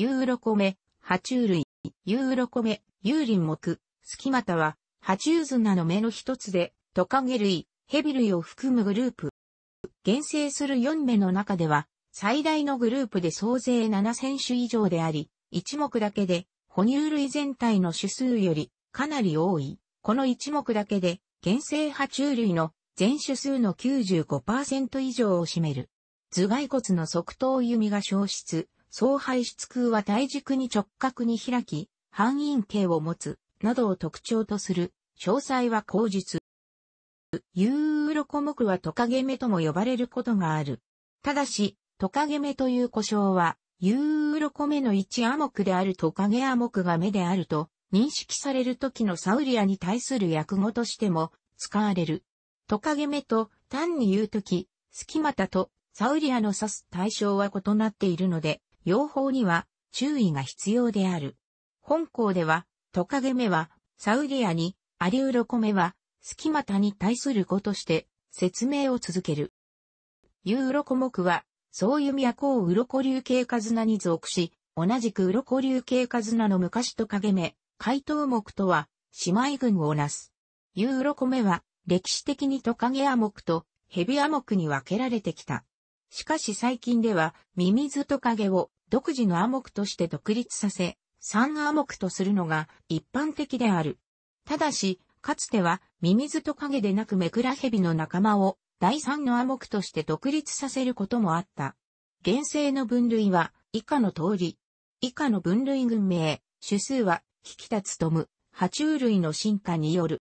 ユーロコメ、爬虫類、ユーロコメ、ユーリンス隙マタは、爬虫綱の目の一つで、トカゲ類、ヘビ類を含むグループ。現生する4目の中では、最大のグループで総勢7000種以上であり、一目だけで、哺乳類全体の種数よりかなり多い。この一目だけで、原生爬虫類の全種数の95%以上を占める。頭蓋骨の側頭弓が消失、総排出空は大軸に直角に開き、半陰形を持つ、などを特徴とする、詳細は口述。ユーロコモクはトカゲ目とも呼ばれることがある。ただし、トカゲ目という故障は、ユーロコ目の一アモクであるトカゲアモクが目であると、認識される時のサウリアに対する訳語としても使われる。トカゲ目と単に言うとき、隙間たとサウリアの指す対象は異なっているので、用法には注意が必要である。本校では、トカゲ目は、サウリアに、アリウロコメは、スキマタに対する語として、説明を続ける。ユウロコ目は、そういう都をウロコ流系カズナに属し、同じくウロコ流系カズナの昔トカゲ目、怪盗目とは、姉妹群をなす。ユウロコメは、歴史的にトカゲア目とヘビア目に分けられてきた。しかし最近では、ミミズトカゲを独自のアモクとして独立させ、三アモクとするのが一般的である。ただし、かつてはミミズトカゲでなくメクラヘビの仲間を第三のアモクとして独立させることもあった。原生の分類は以下の通り。以下の分類群名、種数は、引き立つとむ、爬虫類の進化による。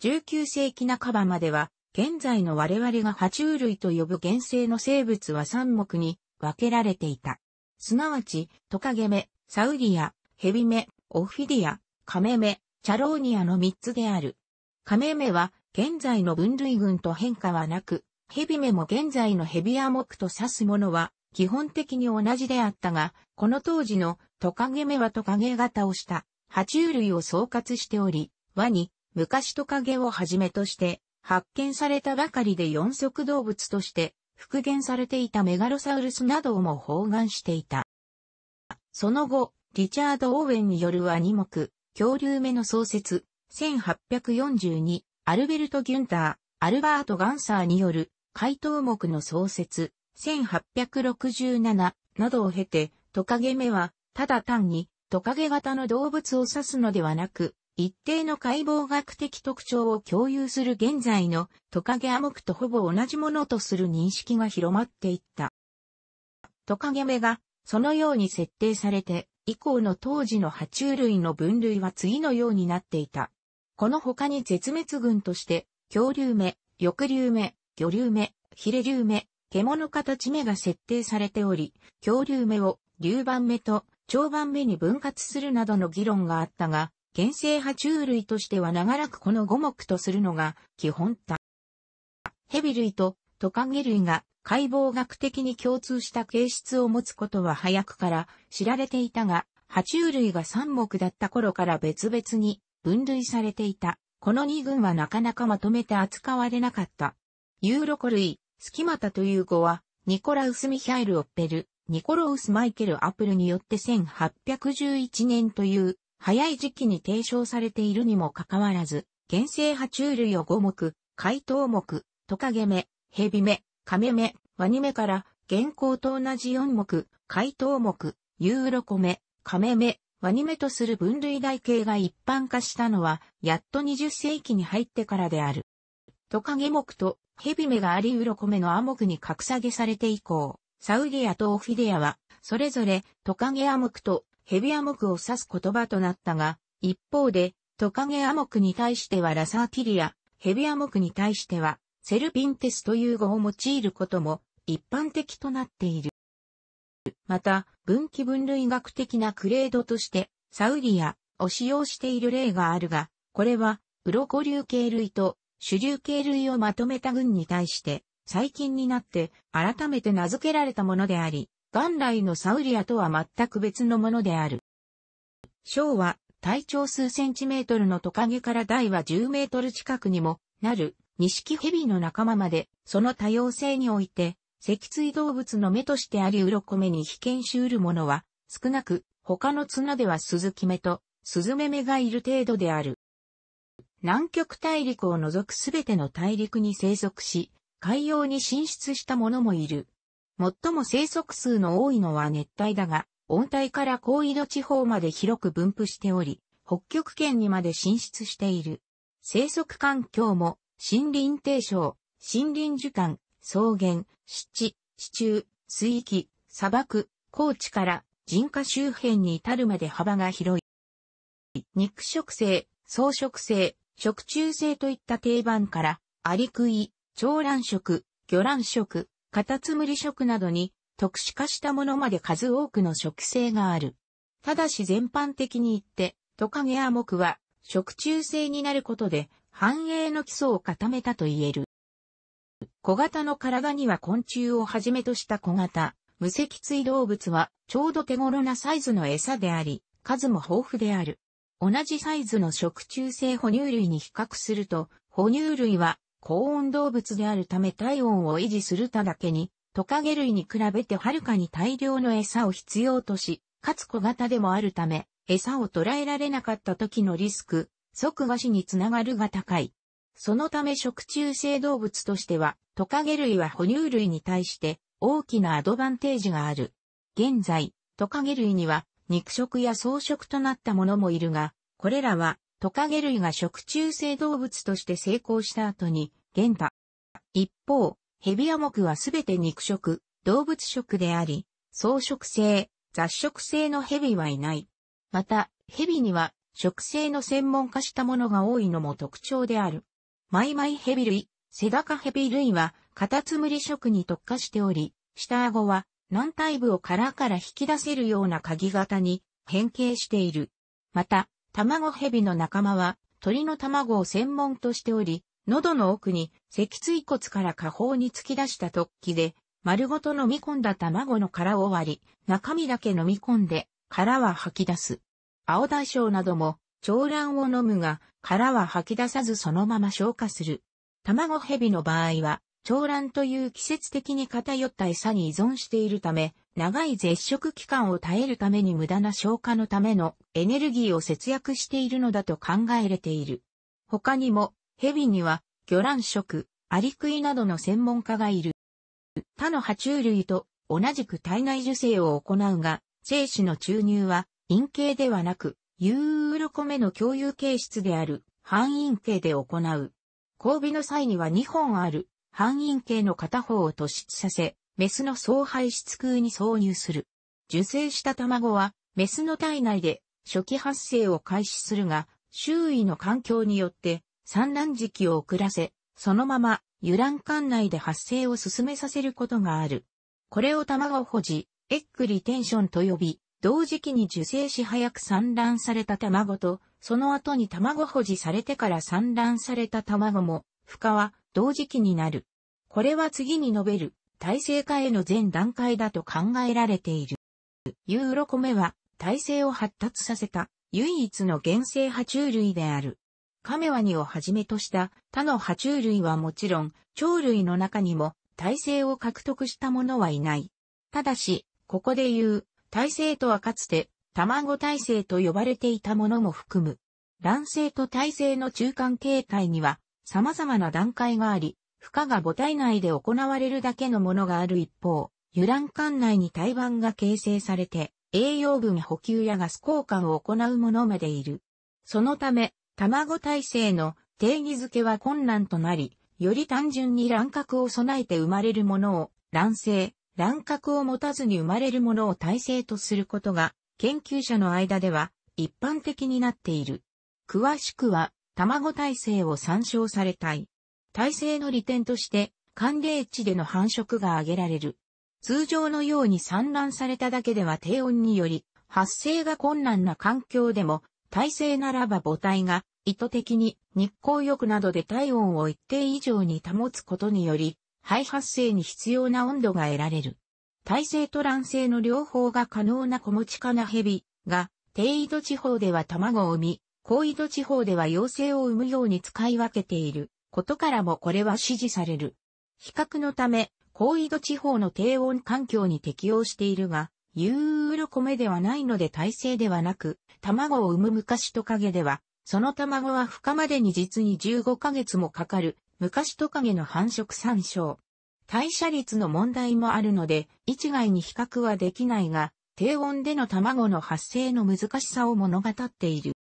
19世紀半ばまでは、現在の我々が爬虫類と呼ぶ原生の生物は三目に分けられていた。すなわち、トカゲ目、サウリア、ヘビ目、オフィディア、カメ目、チャローニアの三つである。カメ目は現在の分類群と変化はなく、ヘビ目も現在のヘビア目と指すものは基本的に同じであったが、この当時のトカゲ目はトカゲ型をした爬虫類を総括しており、ワニ、昔トカゲをはじめとして発見されたばかりで四足動物として復元されていたメガロサウルスなどをも包含していた。その後、リチャード・オーウェンによるはニ目、恐竜目の創設、1842、アルベルト・ギュンター、アルバート・ガンサーによる、怪盗目の創設、1867などを経て、トカゲ目は、ただ単にトカゲ型の動物を指すのではなく、一定の解剖学的特徴を共有する現在のトカゲアモクとほぼ同じものとする認識が広まっていった。トカゲ目がそのように設定されて以降の当時の爬虫類の分類は次のようになっていた。この他に絶滅群として恐竜目、翼竜目、魚竜目、ヒレ竜目、獣形目が設定されており、恐竜目を竜番目と長番目に分割するなどの議論があったが、原生爬虫類としては長らくこの5目とするのが基本だ。ヘビ類とトカゲ類が解剖学的に共通した形質を持つことは早くから知られていたが、爬虫類が3目だった頃から別々に分類されていた。この2群はなかなかまとめて扱われなかった。ユーロコ類、スキマタという語は、ニコラウス・ミヒャイル・オッペル、ニコロウス・マイケル・アップルによって1811年という早い時期に提唱されているにもかかわらず、原生爬虫類を5目、海盗目、トカゲ目、ヘビ目、カメ目、ワニ目から、現行と同じ4目、海盗目、ユーロコ目、カメ目、ワニ目とする分類台形が一般化したのは、やっと20世紀に入ってからである。トカゲ目とヘビ目がありウロコ目のア目に格下げされて以降、サウゲアとオフィデアは、それぞれトカゲア目とヘビア目を指す言葉となったが、一方で、トカゲア目に対してはラサーティリア、ヘビア目に対しては、セルピンテスという語を用いることも一般的となっている。また、分岐分類学的なクレードとして、サウリアを使用している例があるが、これは、ウロコ流系類と主流系類をまとめた群に対して、最近になって改めて名付けられたものであり、元来のサウリアとは全く別のものである。昭は体長数センチメートルのトカゲから大は10メートル近くにもなるニシキヘビの仲間まで、その多様性において、脊椎動物の目としてあり鱗目に被験しうるものは少なく、他の綱では鈴木目とスズメ目がいる程度である。南極大陸を除くすべての大陸に生息し、海洋に進出したものもいる。最も生息数の多いのは熱帯だが、温帯から高緯度地方まで広く分布しており、北極圏にまで進出している。生息環境も、森林低床、森林樹間、草原、湿地、地中、水域、砂漠、高地から人家周辺に至るまで幅が広い。肉食性、草食性、食虫性といった定番から、アリクイ、長卵食、魚卵食、カタツムリ食などに特殊化したものまで数多くの食性がある。ただし全般的に言って、トカゲアモクは食中性になることで繁栄の基礎を固めたと言える。小型の体には昆虫をはじめとした小型、無脊椎動物はちょうど手頃なサイズの餌であり、数も豊富である。同じサイズの食中性哺乳類に比較すると、哺乳類は高温動物であるため体温を維持するただけに、トカゲ類に比べてはるかに大量の餌を必要とし、かつ小型でもあるため、餌を捕らえられなかった時のリスク、即餓死につながるが高い。そのため食中性動物としては、トカゲ類は哺乳類に対して大きなアドバンテージがある。現在、トカゲ類には肉食や草食となったものもいるが、これらはトカゲ類が食虫性動物として成功した後に、現代。一方、ヘビア目はすべて肉食、動物食であり、草食性、雑食性のヘビはいない。また、ヘビには食性の専門化したものが多いのも特徴である。マイマイヘビ類、セダカヘビ類はカタツムリ食に特化しており、下顎は軟体部を殻から引き出せるような鍵型に変形している。また、卵蛇の仲間は鳥の卵を専門としており、喉の奥に脊椎骨から下方に突き出した突起で、丸ごと飲み込んだ卵の殻を割り、中身だけ飲み込んで、殻は吐き出す。青大将なども、長卵を飲むが、殻は吐き出さずそのまま消化する。卵蛇の場合は、長卵という季節的に偏った餌に依存しているため、長い絶食期間を耐えるために無駄な消化のためのエネルギーを節約しているのだと考えれている。他にも、蛇には、魚卵食、アリクイなどの専門家がいる。他の爬虫類と同じく体内受精を行うが、精子の注入は陰茎ではなく、ユーロコメの共有形質である半陰茎で行う。交尾の際には2本ある半陰茎の片方を突出させ、メスの総排出空に挿入する。受精した卵は、メスの体内で初期発生を開始するが、周囲の環境によって産卵時期を遅らせ、そのまま油卵管内で発生を進めさせることがある。これを卵保持、エッグリテンションと呼び、同時期に受精し早く産卵された卵と、その後に卵保持されてから産卵された卵も、孵化は同時期になる。これは次に述べる体制化への全段階だと考えられている。ユーロコメは体制を発達させた唯一の原生爬虫類である。カメワニをはじめとした他の爬虫類はもちろん鳥類の中にも体制を獲得したものはいない。ただし、ここで言う体制とはかつて卵体制と呼ばれていたものも含む。卵性と体制の中間形態には様々な段階があり、負荷が母体内で行われるだけのものがある一方、油卵管内に胎盤が形成されて、栄養分補給やガス交換を行うものまでいる。そのため、卵体制の定義づけは困難となり、より単純に卵殻を備えて生まれるものを、卵性、卵殻を持たずに生まれるものを体制とすることが、研究者の間では一般的になっている。詳しくは、卵体制を参照されたい。体制の利点として、寒冷地での繁殖が挙げられる。通常のように産卵されただけでは低温により、発生が困難な環境でも、体制ならば母体が意図的に日光浴などで体温を一定以上に保つことにより、肺発生に必要な温度が得られる。体制と卵性の両方が可能な小持ちかな蛇が、低緯度地方では卵を産み、高緯度地方では妖精を生むように使い分けていることからもこれは支持される。比較のため、高緯度地方の低温環境に適応しているが、ユーロ米ではないので耐性ではなく、卵を産む昔トカゲでは、その卵は孵化までに実に15ヶ月もかかる、昔トカゲの繁殖参照。代謝率の問題もあるので、一概に比較はできないが、低温での卵の発生の難しさを物語っている。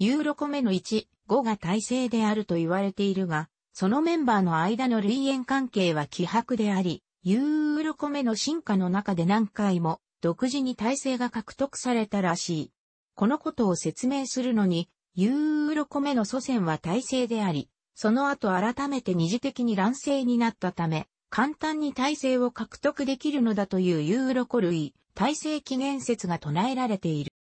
ユーロコメの1、5が体制であると言われているが、そのメンバーの間の類縁関係は希薄であり、ユーロコメの進化の中で何回も独自に体制が獲得されたらしい。このことを説明するのに、ユーロコメの祖先は体制であり、その後改めて二次的に乱世になったため、簡単に体制を獲得できるのだというユーロコ類、体制起源説が唱えられている。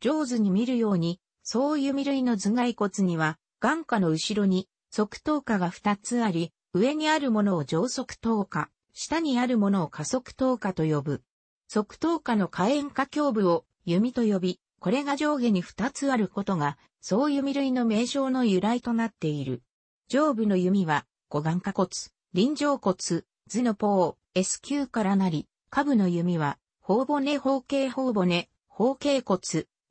上手に見るように、総弓類の頭蓋骨には、眼下の後ろに、側頭下が2つあり、上にあるものを上側頭下、下にあるものを下側頭下と呼ぶ。側頭下の下縁下胸部を弓と呼び、これが上下に2つあることが、総弓類の名称の由来となっている。上部の弓は、五眼下骨、臨上骨、頭の棒、S 級からなり、下部の弓は、頬骨方形頬骨、方形骨、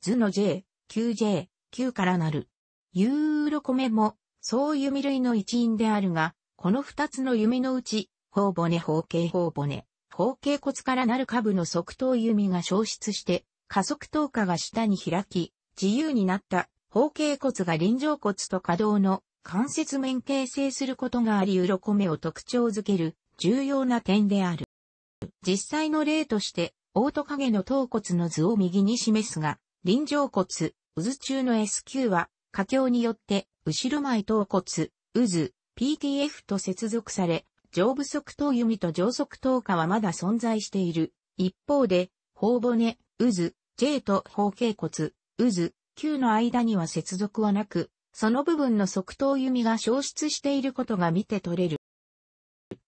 頭の J、q j Q からなる。ユーロコメも、そう弓類の一員であるが、この二つの弓のうち、頬骨方形頬骨、方形骨からなる下部の側頭弓が消失して、加速頭下が下に開き、自由になった方形骨が臨場骨と可動の関節面形成することがあり、鱗目を特徴づける重要な点である。実際の例として、オート影の頭骨の図を右に示すが、臨上骨、渦中の SQ は、佳境によって、後ろ前頭骨、渦、PTF と接続され、上部側頭弓と上側頭下はまだ存在している。一方で、頬骨、渦、J と頬形骨、渦、Q の間には接続はなく、その部分の側頭弓が消失していることが見て取れる。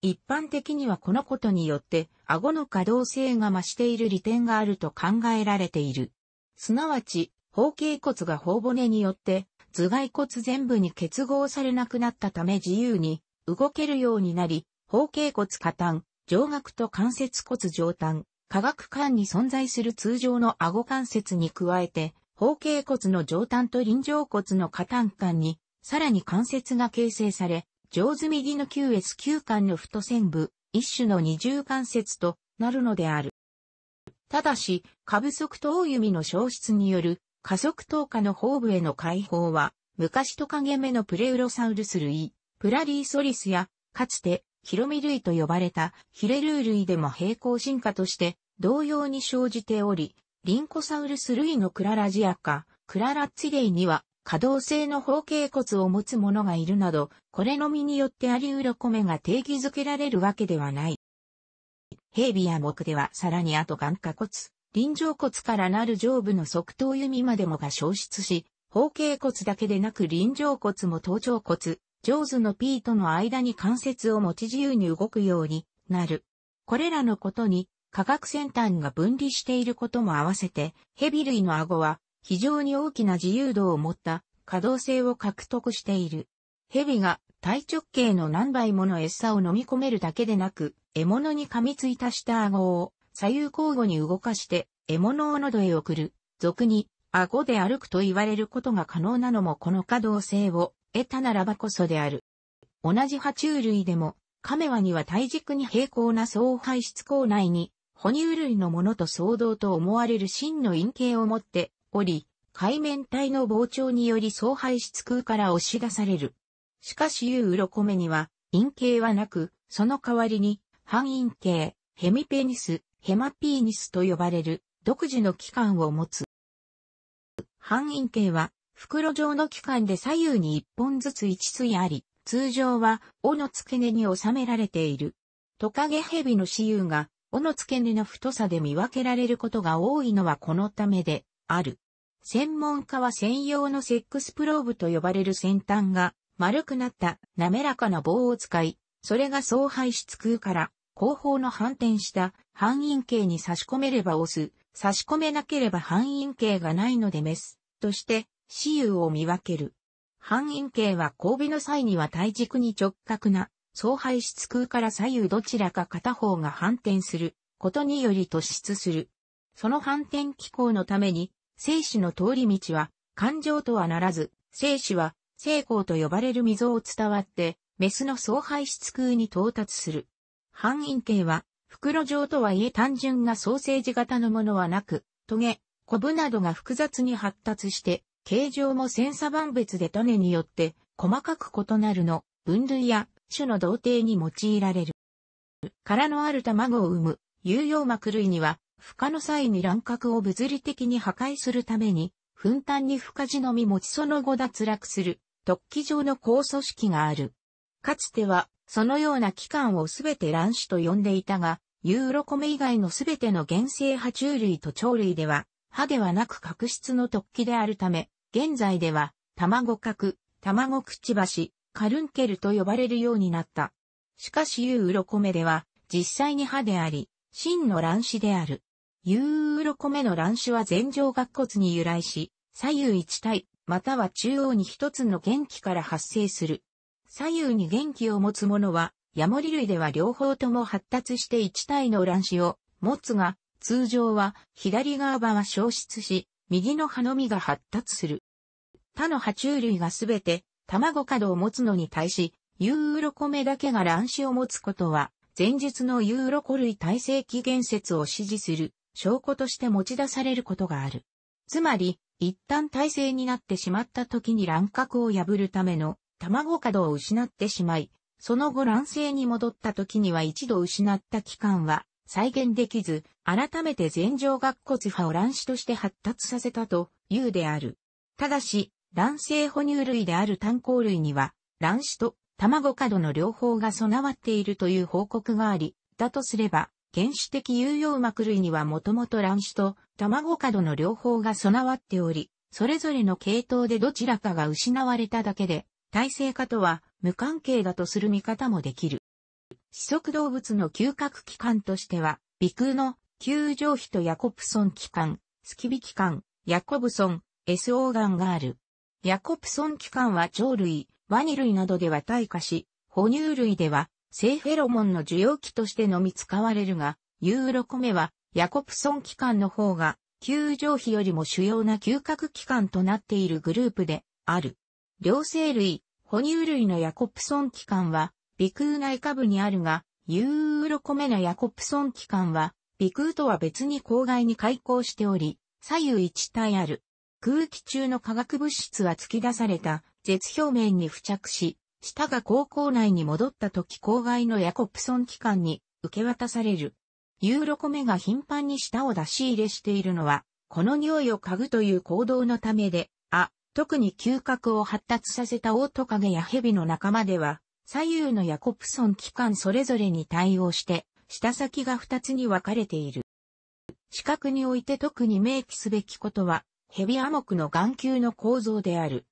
一般的にはこのことによって、顎の可動性が増している利点があると考えられている。すなわち、方形骨が頬骨によって、頭蓋骨全部に結合されなくなったため自由に動けるようになり、方形骨下端、上顎と関節骨上端、下顎間に存在する通常の顎関節に加えて、方形骨の上端と臨上骨の下端間に、さらに関節が形成され、上手右の QS9 間の太線部、一種の二重関節となるのである。ただし、下部側頭弓の消失による、加速頭下の方部への解放は、昔トカゲ目のプレウロサウルス類、プラリーソリスや、かつて、ヒロミ類と呼ばれたヒレルー類でも平行進化として同様に生じており、リンコサウルス類のクララジアか、クララッツイには可動性の方形骨を持つ者がいるなど、これのみによってアリウロコメが定義づけられるわけではない。平尾や木ではさらにあと眼下骨、臨場骨からなる上部の側頭弓までもが消失し、方形骨だけでなく臨場骨も頭頂骨、上手の P との間に関節を持ち自由に動くようになる。これらのことに、科学先端が分離していることも合わせて、ヘビ類の顎は非常に大きな自由度を持った可動性を獲得している。ヘビが体直径の何倍もの餌を飲み込めるだけでなく、獲物に噛みついた下顎を左右交互に動かして獲物を喉へ送る、俗に顎で歩くと言われることが可能なのもこの可動性を得たならばこそである。同じ爬虫類でも、カメワニは体軸に平行な総排出口内に、哺乳類のものと相当と思われる真の陰形を持っており、海面体の膨張により総排出空から押し出される。しかしユロコメには陰茎はなく、その代わりに、半陰茎、ヘミペニス、ヘマピーニスと呼ばれる独自の器官を持つ。半陰茎は袋状の器官で左右に一本ずつ一対あり、通常は尾の付け根に収められている。トカゲヘビの雌雄が尾の付け根の太さで見分けられることが多いのはこのためである。専門家は専用のセックスプローブと呼ばれる先端が丸くなった滑らかな棒を使い、それが総排出空から後方の反転した半陰形に差し込めれば押す、差し込めなければ半陰形がないのでメスとして死由を見分ける。半陰形は交尾の際には体軸に直角な総排出空から左右どちらか片方が反転することにより突出する。その反転機構のために、精子の通り道は、感情とはならず、精子は成功と呼ばれる溝を伝わって、メスの総排出空に到達する。半陰茎は、袋状とはいえ単純なソーセージ型のものはなく、トゲ、コブなどが複雑に発達して、形状も千差万別で種によって細かく異なるの、分類や種の同定に用いられる。殻のある卵を産む、有用膜類には、孵化の際に卵殻を物理的に破壊するために、分担に孵化時のみ持ちその後脱落する突起状の高組織がある。かつては、そのような器官をすべて卵子と呼んでいたが、ユーロコメ以外のすべての原生爬虫類と鳥類では、歯ではなく角質の突起であるため、現在では、卵殻、卵くちばし、カルンケルと呼ばれるようになった。しかしユーロコメでは、実際に歯であり、真の卵子である。ユーロコメの卵子は前上顎骨に由来し、左右一体、または中央に一つの元気から発生する。左右に元気を持つものは、ヤモリ類では両方とも発達して一体の卵子を持つが、通常は左側葉は消失し、右の葉のみが発達する。他の爬虫類がすべて卵角を持つのに対し、ユーロコメだけが卵子を持つことは、前述のユーロコ類耐性起源説を支持する証拠として持ち出されることがある。つまり、一旦体制になってしまった時に卵殻を破るための卵角を失ってしまい、その後卵性に戻った時には一度失った期間は再現できず、改めて前上顎骨派を卵子として発達させたというである。ただし、卵性哺乳類である炭鉱類には、卵子と卵角の両方が備わっているという報告があり、だとすれば、原始的有用膜類にはもともと卵子と卵角の両方が備わっており、それぞれの系統でどちらかが失われただけで、体制化とは無関係だとする見方もできる。四足動物の嗅覚器官としては、鼻腔の球状皮とヤコプソン器官、スキビ器官、ヤコブソン、S オーガンがある。ヤコプソン器官は鳥類、ワニ類などでは退化し、哺乳類では性フェロモンの受容器としてのみ使われるが、ユーロコメはヤコプソン機関の方が、球上皮よりも主要な嗅覚機関となっているグループである。両生類、哺乳類のヤコプソン機関は、鼻腔内下部にあるが、ユーロコメのヤコプソン機関は、鼻腔とは別に口外に開口しており、左右一体ある。空気中の化学物質は突き出された、絶表面に付着し、舌が口腔内に戻った時口外のヤコプソン機関に受け渡される。ユーロコメが頻繁に舌を出し入れしているのは、この匂いを嗅ぐという行動のためで、あ、特に嗅覚を発達させたオオトカゲやヘビの仲間では、左右のヤコプソン器官それぞれに対応して、舌先が二つに分かれている。視覚において特に明記すべきことは、ヘビアモクの眼球の構造である。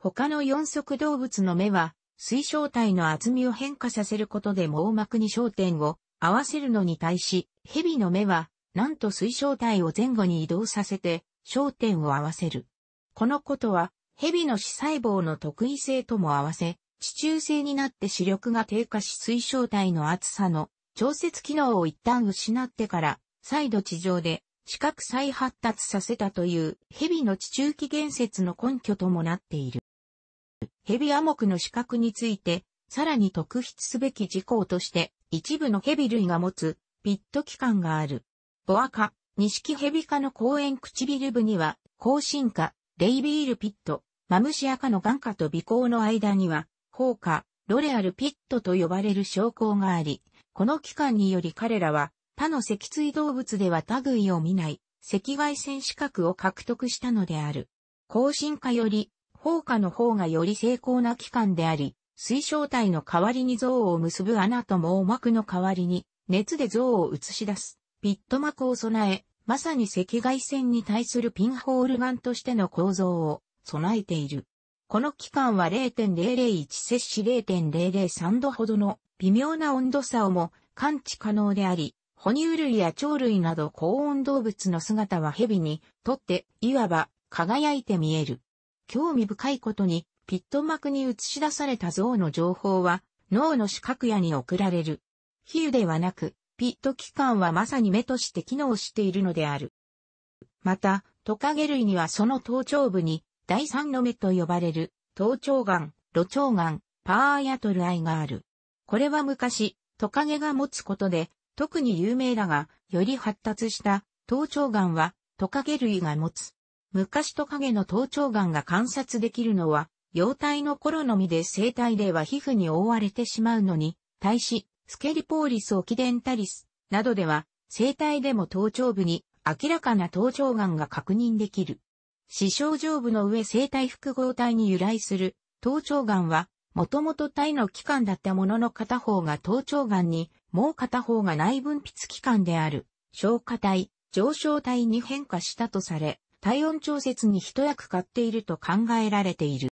他の四足動物の目は、水晶体の厚みを変化させることで網膜に焦点を合わせるのに対し、蛇の目は、なんと水晶体を前後に移動させて、焦点を合わせる。このことは、蛇の死細胞の特異性とも合わせ、地中性になって視力が低下し水晶体の厚さの調節機能を一旦失ってから、再度地上で視覚再発達させたという蛇の地中期限説の根拠ともなっている。蛇アモクの視覚についてさらに特筆すべき事項として、一部の蛇類が持つ、ピット器官がある。ボア科、錦蛇科の公園唇部には、後進科、レイビールピット、マムシア科の眼科と鼻孔の間には、放科、ロレアルピットと呼ばれる証拠があり、この器官により彼らは、他の脊椎動物では類を見ない、赤外線資格を獲得したのである。後進科より、放科の方がより精巧な器官であり、水晶体の代わりに像を結ぶ穴と網膜の代わりに、熱で像を映し出す、ピット膜を備え、まさに赤外線に対するピンホールンとしての構造を備えている。この期間は0.001摂氏0.003度ほどの微妙な温度差をも感知可能であり、哺乳類や鳥類など高温動物の姿は蛇にとっていわば輝いて見える。興味深いことにピット膜に映し出された像の情報は脳の視覚野に送られる。比喩ではなく、ピット器官はまさに目として機能しているのである。また、トカゲ類にはその頭頂部に第三の目と呼ばれる頭頂眼、露頂眼、パーアヤトルアイがある。これは昔、トカゲが持つことで、特に有名だが、より発達した頭頂眼はトカゲ類が持つ。昔トカゲの頭頂眼が観察できるのは、幼体の頃のみで生体では皮膚に覆われてしまうのに、対し、スケリポーリスオキデンタリスなどでは、生体でも頭頂部に明らかな頭頂眼が確認できる。視床上部の上生体複合体に由来する頭頂眼は、もともと体の器官だったものの片方が頭頂眼に、もう片方が内分泌器官である、消化体、上昇体に変化したとされ、体温調節に一役買っていると考えられている。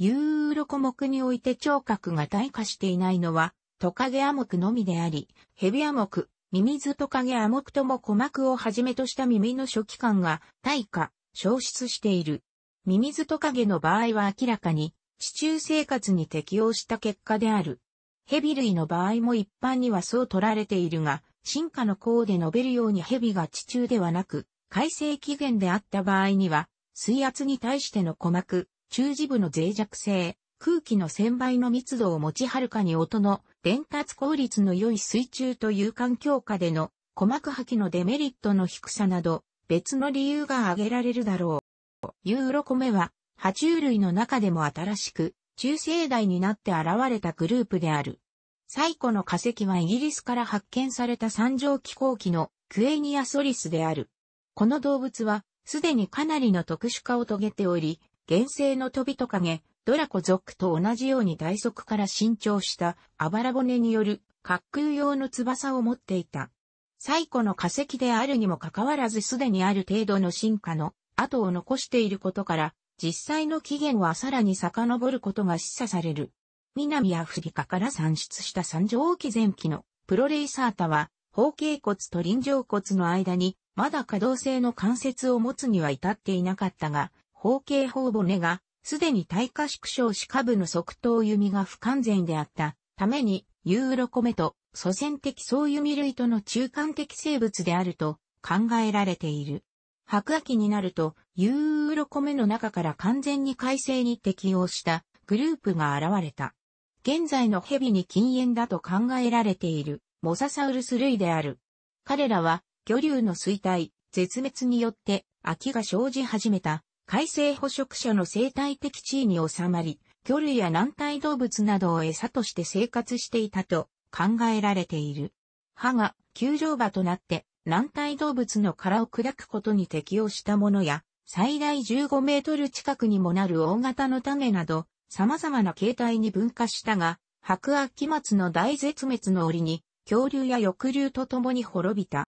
ユーロ科目において聴覚が退化していないのは、トカゲアモクのみであり、ヘビアモク、ミミズトカゲアモクとも鼓膜をはじめとした耳の初期間が退化、消失している。ミミズトカゲの場合は明らかに、地中生活に適応した結果である。ヘビ類の場合も一般にはそう取られているが、進化の項で述べるようにヘビが地中ではなく、改正起源であった場合には、水圧に対しての鼓膜、中耳部の脆弱性、空気の1000倍の密度を持ちはるかに音の伝達効率の良い水中という環境下での鼓膜破棄のデメリットの低さなど別の理由が挙げられるだろう。ユーロコメは爬虫類の中でも新しく中生代になって現れたグループである。最古の化石はイギリスから発見された三畳気候機のクエニアソリスである。この動物はすでにかなりの特殊化を遂げており、原生のトビトカゲ、ドラコ族と同じように大足から伸長したあばら骨による滑空用の翼を持っていた。最古の化石であるにもかかわらずすでにある程度の進化の跡を残していることから、実際の起源はさらに遡ることが示唆される。南アフリカから産出した三畳紀前期のプロレイサータは、方形骨と臨場骨の間に、まだ可動性の関節を持つには至っていなかったが、方形頬骨が、すでに耐火縮小し下部の側頭弓が不完全であったために、ユーロコメと祖先的総弓類との中間的生物であると考えられている。白亜紀になると、ユーロコメの中から完全に改正に適応したグループが現れた。現在の蛇に禁煙だと考えられているモササウルス類である。彼らは魚竜の衰退、絶滅によって秋が生じ始めた海生捕食者の生態的地位に収まり、魚類や軟体動物などを餌として生活していたと考えられている。歯が球場場となって軟体動物の殻を砕くことに適応したものや、最大15メートル近くにもなる大型の種など、様々な形態に分化したが、白亜紀末の大絶滅の折に、恐竜や翼竜と共に滅びた。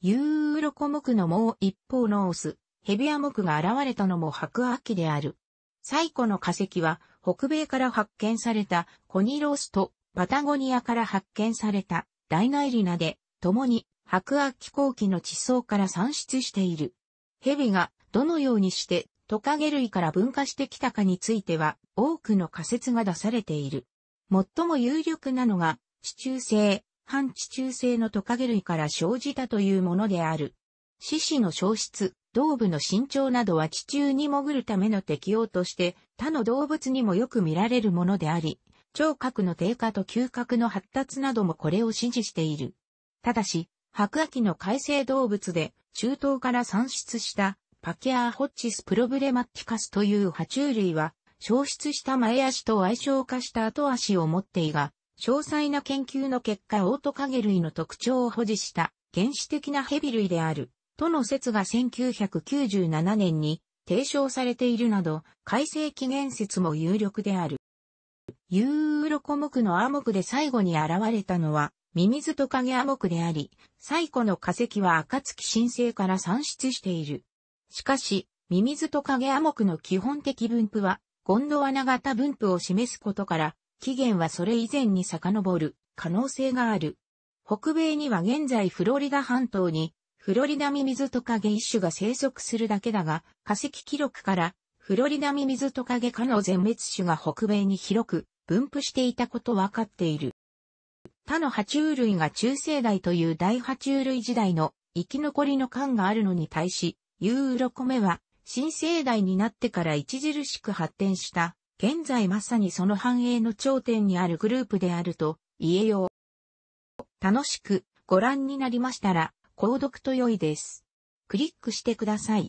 ユーロコ目のもう一方のオス、ヘビア木が現れたのも白亜紀である。最古の化石は、北米から発見されたコニロースとパタゴニアから発見されたダイナイリナで、共に白亜紀後期の地層から産出している。ヘビがどのようにしてトカゲ類から分化してきたかについては多くの仮説が出されている。最も有力なのが地中性、半地中性のトカゲ類から生じたというものである。獅子の消失、動部の身長などは地中に潜るための適応として他の動物にもよく見られるものであり、聴覚の低下と嗅覚の発達などもこれを支持している。ただし、白亜紀の海生動物で中東から産出したパケアーホッチスプロブレマティカスという爬虫類は消失した前足と相性化した後足を持っていが、詳細な研究の結果オートカゲ類の特徴を保持した原始的なヘビ類である。との説が1997年に提唱されているなど、改正期限説も有力である。ユーロコ目のアモクで最後に現れたのは、ミミズトカゲアモクであり、最古の化石は暁新生から産出している。しかし、ミミズトカゲアモクの基本的分布は、ゴンドワナ型分布を示すことから、起源はそれ以前に遡る可能性がある。北米には現在フロリダ半島にフロリダミミズトカゲ一種が生息するだけだが、化石記録から、フロリダミミズトカゲ科の全滅種が北米に広く分布していたことわかっている。他の爬虫類が中生代という大爬虫類時代の生き残りの感があるのに対し、ユーロコメは新生代になってから著しく発展した、現在まさにその繁栄の頂点にあるグループであると言えよう。楽しくご覧になりましたら、購読と良いです。クリックしてください。